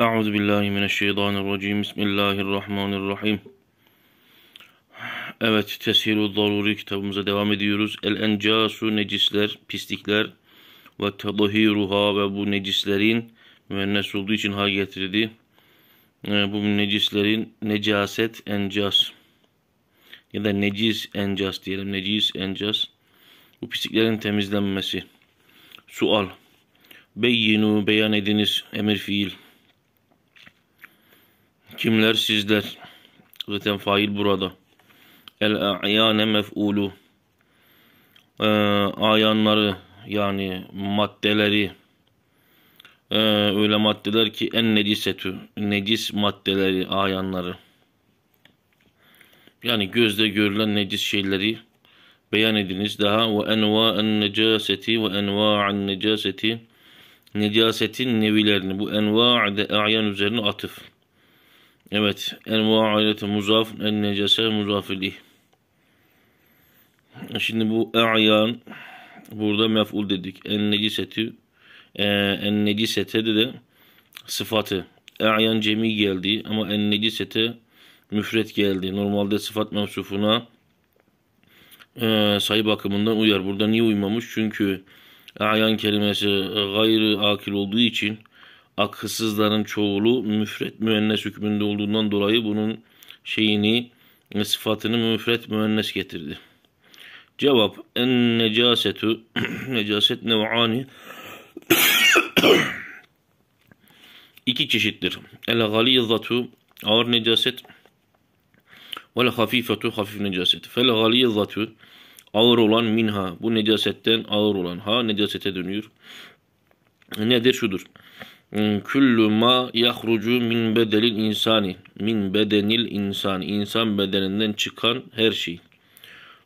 Euzu billahi mineşşeytanirracim. Bismillahirrahmanirrahim. Evet, Tesirü Daruri kitabımıza devam ediyoruz. El encasu necisler, pislikler ve tadahiruha ve bu necislerin müennes olduğu için ha getirdi. Ee, bu necislerin necaset encas ya da necis encas diyelim. Necis encas. Bu pisliklerin temizlenmesi. Sual. Beyinu beyan ediniz emir fiil. Kimler sizler? Zaten fail burada. El-a'yane mef'ulu. Ee, ayanları yani maddeleri ee, öyle maddeler ki en necisetü necis maddeleri ayanları yani gözde görülen necis şeyleri beyan ediniz daha ve enva en necaseti ve enva en necaseti necasetin nevilerini bu enva de ayan üzerine atıf Evet. Enva aileti muzaf en necese muzafili. Şimdi bu e'yan burada mef'ul dedik. En neciseti e, en necisete de, de sıfatı. E'yan cemi geldi ama en necisete müfret geldi. Normalde sıfat mevsufuna e, sayı bakımından uyar. Burada niye uymamış? Çünkü e'yan kelimesi gayrı akil olduğu için akhsızların çoğulu müfret müennes hükmünde olduğundan dolayı bunun şeyini sıfatını müfret müennes getirdi. Cevap en necasetu necaset nev'ani iki çeşittir. El galizatu ağır necaset ve hafifetu hafif necaset. Fel galizatu ağır olan minha bu necasetten ağır olan ha necasete dönüyor. Nedir şudur? Küllü ma yahrucu min bedelil insani. Min bedenil insan. insan bedeninden çıkan her şey.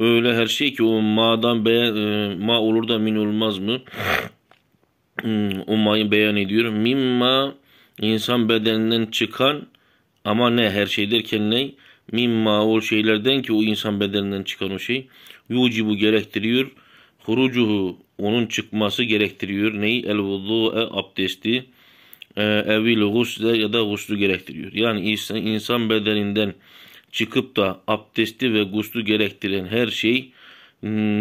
Öyle her şey ki o ma'dan beyan, e, ma olur da min olmaz mı? Hmm, o ma'yı beyan ediyor. Min ma insan bedeninden çıkan ama ne her şey derken ne? Mimma o şeylerden ki o insan bedeninden çıkan o şey. Yucibu gerektiriyor. Hurucuhu onun çıkması gerektiriyor. Neyi? El vudu'e abdesti evil gusle ya da guslu gerektiriyor. Yani insan, insan bedeninden çıkıp da abdesti ve guslu gerektiren her şey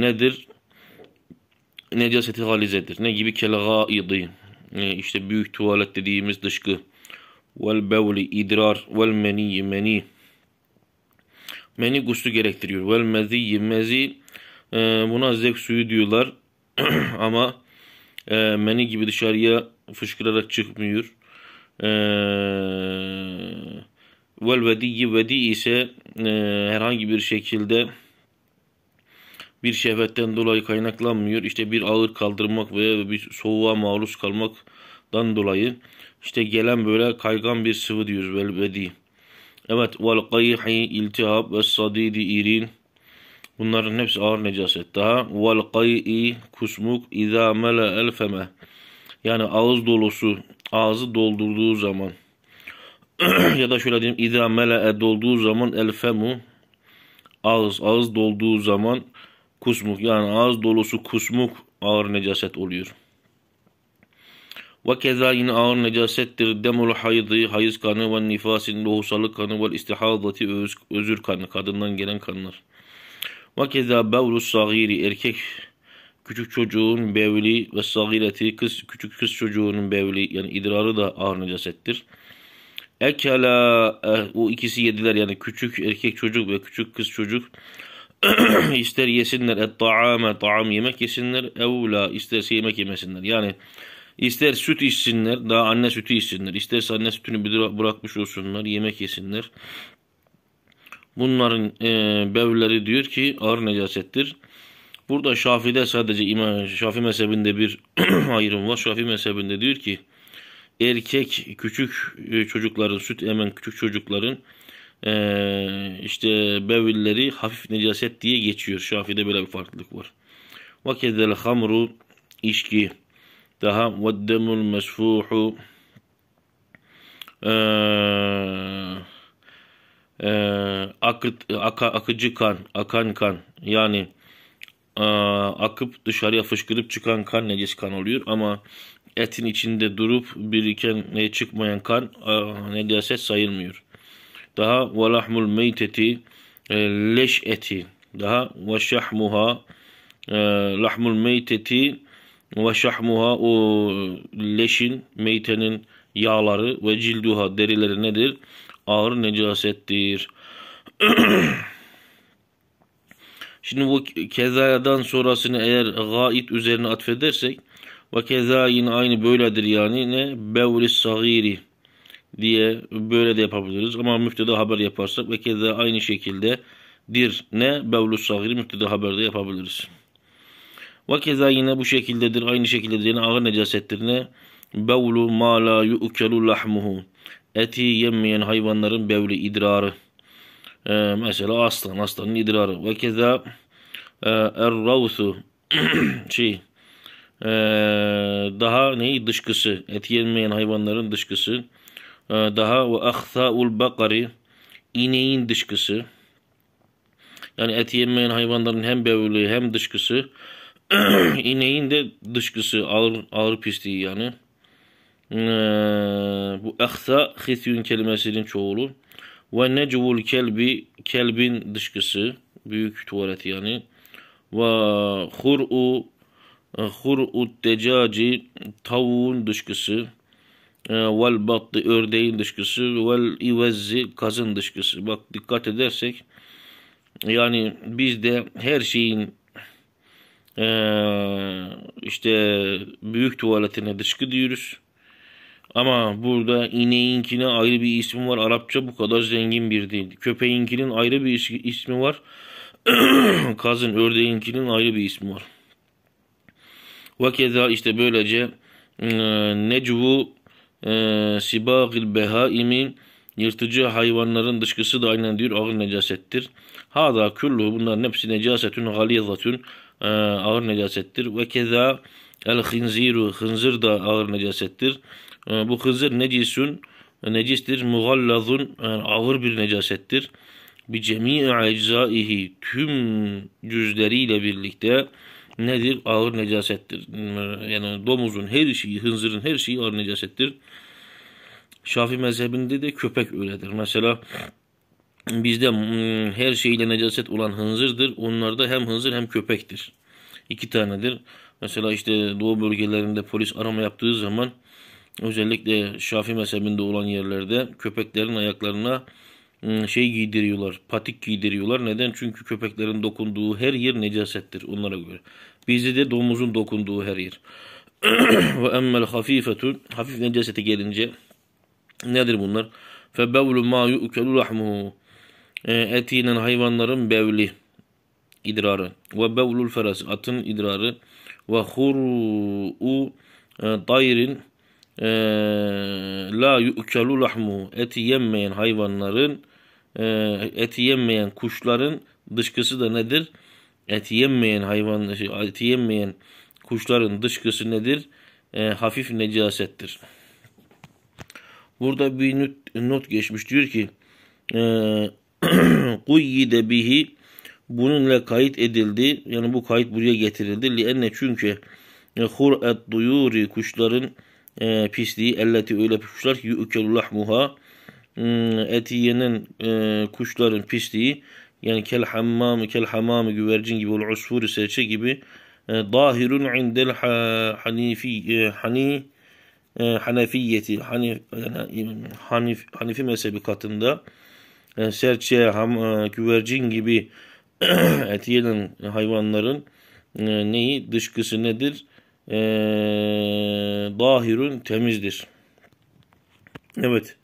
nedir? Necaseti halizedir. Ne gibi kelgaidi e, İşte büyük tuvalet dediğimiz dışkı vel bevli idrar vel meni meni meni guslu gerektiriyor. Vel mezi mezi e, buna zevk suyu diyorlar ama e, ee, meni gibi dışarıya fışkırarak çıkmıyor. E, vel vediyi vedi ise e, herhangi bir şekilde bir şehvetten dolayı kaynaklanmıyor. İşte bir ağır kaldırmak veya bir soğuğa maruz kalmaktan dolayı işte gelen böyle kaygan bir sıvı diyoruz vel vedi. Evet vel kayhi iltihap ve sadidi irin Bunların hepsi ağır necaset. Daha vel kay'i kusmuk izâ mele el feme. Yani ağız dolusu, ağzı doldurduğu zaman ya da şöyle diyeyim izâ mele'e dolduğu zaman el femu ağız, ağız dolduğu zaman kusmuk yani ağız dolusu kusmuk ağır necaset oluyor. Ve keza yine ağır necasettir demul haydı, hayız kanı ve nifasin, lohusalık kanı ve istihadati, özür kanı, kadından gelen kanlar. Vakeza bevlu sagiri erkek küçük çocuğun bevli ve sagireti kız küçük kız çocuğunun bevli yani idrarı da ağır necasettir. Ekela eh, o ikisi yediler yani küçük erkek çocuk ve küçük kız çocuk ister yesinler et taame taam yemek yesinler evla isterse yemek yemesinler. Yani ister süt içsinler daha anne sütü içsinler isterse anne sütünü bırakmış olsunlar yemek yesinler. Bunların e, bevleri diyor ki ağır necasettir. Burada Şafi'de sadece İmam Şafi mezhebinde bir ayrım var. Şafi mezhebinde diyor ki erkek küçük e, çocukların süt emen küçük çocukların e, işte bevilleri hafif necaset diye geçiyor. Şafi'de böyle bir farklılık var. Vakedel hamru içki daha veddemul mesfuhu eee e, ee, akı, aka, akıcı kan, akan kan yani e, akıp dışarıya fışkırıp çıkan kan necis kan oluyor ama etin içinde durup biriken ne çıkmayan kan e, necaset sayılmıyor. Daha velahmul meyteti e, leş eti. Daha ve şahmuha e, lahmul meyteti ve şahmuha o leşin meytenin yağları ve cilduha derileri nedir? ağır necasettir. Şimdi bu kezayadan sonrasını eğer gait üzerine atfedersek ve keza yine aynı böyledir yani ne bevri sagiri diye böyle de yapabiliriz. Ama müftede haber yaparsak ve keza aynı şekilde dir ne bevlu sagiri müftede haberde yapabiliriz. Ve keza yine bu şekildedir aynı şekildedir yani ağır necasettir ne bevlu ma la yu'kelu lahmuhu eti yemeyen hayvanların bevli idrarı. Ee, mesela aslan, aslanın idrarı. Ve keza e, erravsu şey e, daha neyi dışkısı Eti yemeyen hayvanların dışkısı e, daha ve ahthaul bakari ineğin dışkısı yani eti yemeyen hayvanların hem bevli hem dışkısı ineğin de dışkısı ağır ağır pisliği yani e, bu ehsa hisyun kelimesinin çoğulu. Ve necvul kelbi kelbin dışkısı. Büyük tuvalet yani. Ve hur'u hur'u decaci tavuğun dışkısı. E, Vel battı ördeğin dışkısı. Vel ivezzi kazın dışkısı. Bak dikkat edersek yani bizde her şeyin ee, işte büyük tuvaletine dışkı diyoruz. Ama burada ineğinkine ayrı bir ismi var. Arapça bu kadar zengin bir değil. Köpeğinkinin ayrı bir ismi var. Kazın ördeğinkinin ayrı bir ismi var. Ve keza işte böylece e, necvu e, sibagil behaimin yırtıcı hayvanların dışkısı da aynen diyor ağır necasettir. Hada küllü bunların hepsi necasetün galiyatun e, ağır necasettir. Ve keza El hınziru hınzır da ağır necasettir. Ee, bu hınzır necisun necistir. Mugallazun yani ağır bir necasettir. Bi cemi'i eczaihi tüm cüzleriyle birlikte nedir? Ağır necasettir. Ee, yani domuzun her şeyi, hınzırın her şeyi ağır necasettir. Şafi mezhebinde de köpek öyledir. Mesela bizde hmm, her şeyle necaset olan hınzırdır. Onlarda hem hınzır hem köpektir. İki tanedir. Mesela işte doğu bölgelerinde polis arama yaptığı zaman özellikle Şafi mezhebinde olan yerlerde köpeklerin ayaklarına ıı, şey giydiriyorlar, patik giydiriyorlar. Neden? Çünkü köpeklerin dokunduğu her yer necasettir onlara göre. Bizde de domuzun dokunduğu her yer. Ve emmel hafifetun, hafif necasete gelince nedir bunlar? Fe ma yu'kelu rahmuhu. E, etiyle hayvanların bevli idrarı. Ve bevlul feras, atın idrarı ve huru'u e, dayrin e, la yu'kelu lahmuhu eti yenmeyen hayvanların e, eti yenmeyen kuşların dışkısı da nedir? Eti yenmeyen hayvan şey, eti yenmeyen kuşların dışkısı nedir? E, hafif necasettir. Burada bir not, not geçmiş diyor ki e, kuyyide bihi bununla kayıt edildi. Yani bu kayıt buraya getirildi. Lienne çünkü hur e, huret duyuri kuşların e, pisliği elleti öyle kuşlar ki muha hmm, eti yenen e, kuşların pisliği yani kel hammamı kel hamamı güvercin gibi ol usfuri serçe gibi e, dahirun indel ha, hanifi e, hani e, hanefiyeti hani, e, hanif, yani, hanif, hanifi mezhebi katında e, serçe ham, e, güvercin gibi et yiyen hayvanların e, neyi dışkısı nedir? E, dahirun temizdir. Evet.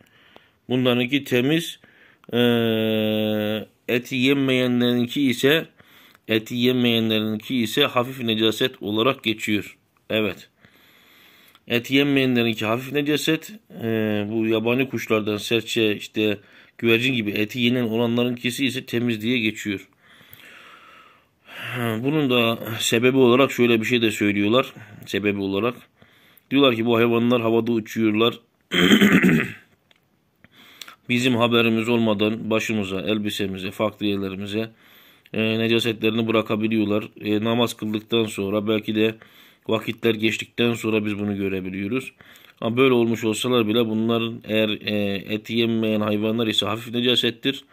Bunlarınki temiz. E, eti yenmeyenlerinki ise eti yemeyenlerinki ise hafif necaset olarak geçiyor. Evet. Et yemeyenlerinki hafif necaset. E, bu yabani kuşlardan serçe işte güvercin gibi eti yenen olanlarınkisi ise temiz diye geçiyor. Bunun da sebebi olarak şöyle bir şey de söylüyorlar. Sebebi olarak. Diyorlar ki bu hayvanlar havada uçuyorlar. Bizim haberimiz olmadan başımıza, elbisemize, fakriyelerimize e, necasetlerini bırakabiliyorlar. E, namaz kıldıktan sonra belki de vakitler geçtikten sonra biz bunu görebiliyoruz. Ama böyle olmuş olsalar bile bunların eğer e, eti yemeyen hayvanlar ise hafif necasettir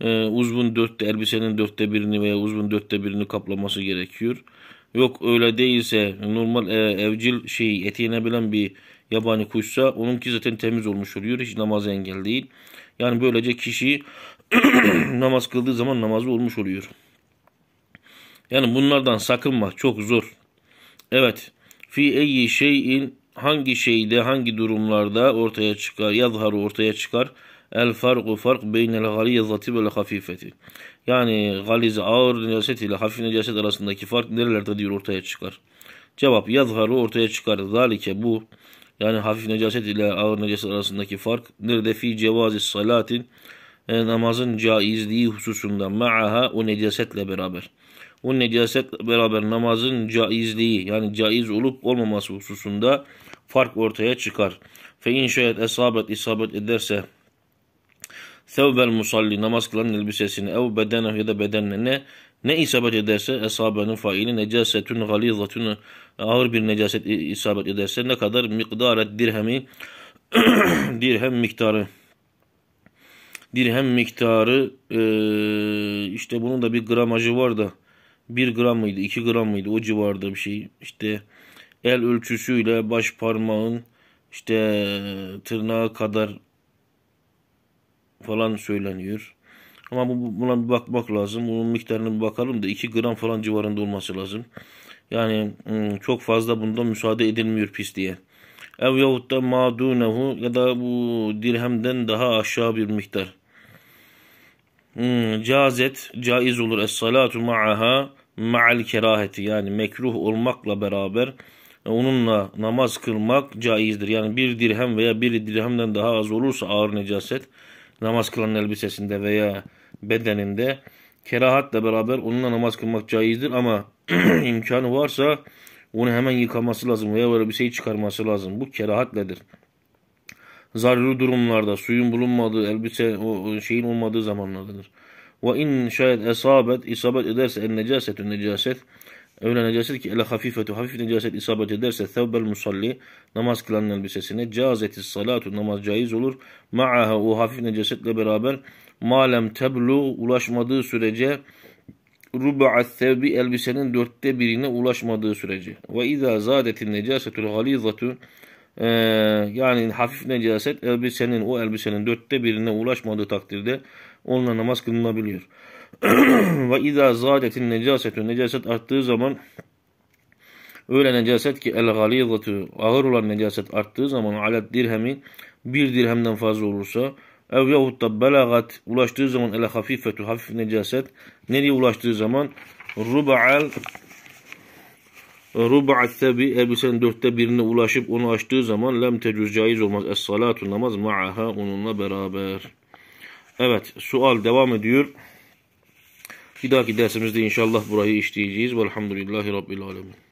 e, uzvun dörtte elbisenin dörtte birini veya uzvun dörtte birini kaplaması gerekiyor. Yok öyle değilse normal e, evcil şeyi eti yenebilen bir yabani kuşsa onunki zaten temiz olmuş oluyor. Hiç namaza engel değil. Yani böylece kişi namaz kıldığı zaman namazı olmuş oluyor. Yani bunlardan sakınma çok zor. Evet. Fi eyyi şeyin hangi şeyde hangi durumlarda ortaya çıkar yazhar ortaya çıkar El farku fark beynel galiyazati ve hafifeti. Yani galiz ağır necaset ile hafif necaset arasındaki fark nerelerde diyor ortaya çıkar. Cevap yazharu ortaya çıkar. Zalike bu yani hafif necaset ile ağır necaset arasındaki fark nerede fi cevazi salatin e, namazın caizliği hususunda ma'aha o necasetle beraber. O necasetle beraber namazın caizliği yani caiz olup olmaması hususunda fark ortaya çıkar. Fe şayet isabet isabet ederse Sevbel musalli namaz kılan elbisesini ev bedene ya da bedenine ne ne isabet ederse esabenin faili necasetün galizatün ağır bir necaset isabet ederse ne kadar miktaret dirhemi dirhem miktarı dirhem miktarı e, işte bunun da bir gramajı var da 1 gram mıydı iki gram mıydı o civarda bir şey işte el ölçüsüyle baş parmağın işte tırnağı kadar falan söyleniyor. Ama bu, buna bir bakmak lazım. Bunun miktarına bir bakalım da 2 gram falan civarında olması lazım. Yani hmm, çok fazla bundan müsaade edilmiyor pisliğe. Ev yahut da madunehu ya da bu dirhemden daha aşağı bir miktar. Hmm, cazet, caiz olur. Es-salatu ma'aha ma'al keraheti. Yani mekruh olmakla beraber e, onunla namaz kılmak caizdir. Yani bir dirhem veya bir dirhemden daha az olursa ağır necaset namaz kılan elbisesinde veya bedeninde kerahatla beraber onunla namaz kılmak caizdir ama imkanı varsa onu hemen yıkaması lazım veya böyle bir elbiseyi çıkarması lazım. Bu kerahatledir. Zaruri durumlarda suyun bulunmadığı elbise o şeyin olmadığı zamanlardır. Ve in şayet esabet isabet ederse en necasetün necaset Öyle necaset ki ele hafifetu hafif necaset isabet ederse thevbel musalli namaz kılanın elbisesine cazeti salatu namaz caiz olur. Ma'aha o hafif necasetle beraber malem teblu ulaşmadığı sürece ruba'a thevbi elbisenin dörtte birine ulaşmadığı sürece. Ve izâ zâdetin necasetul galizatu yani hafif necaset elbisenin o elbisenin dörtte birine ulaşmadığı takdirde onunla namaz kılınabiliyor. Ve izâ zâdetin necasetü necaset arttığı zaman öyle necaset ki el galîzatü ağır olan necaset arttığı zaman alet dirhemi bir dirhemden fazla olursa ev yahut da belagat ulaştığı zaman ele hafifetü hafif necaset nereye ulaştığı zaman ruba'al Ruba'at tabi elbisenin dörtte birine ulaşıp onu açtığı zaman lem tecüz caiz olmaz. Es salatu namaz ma'aha onunla beraber. Evet sual devam ediyor. Bir dahaki dersimizde inşallah burayı işleyeceğiz. Velhamdülillahi Rabbil Alemin.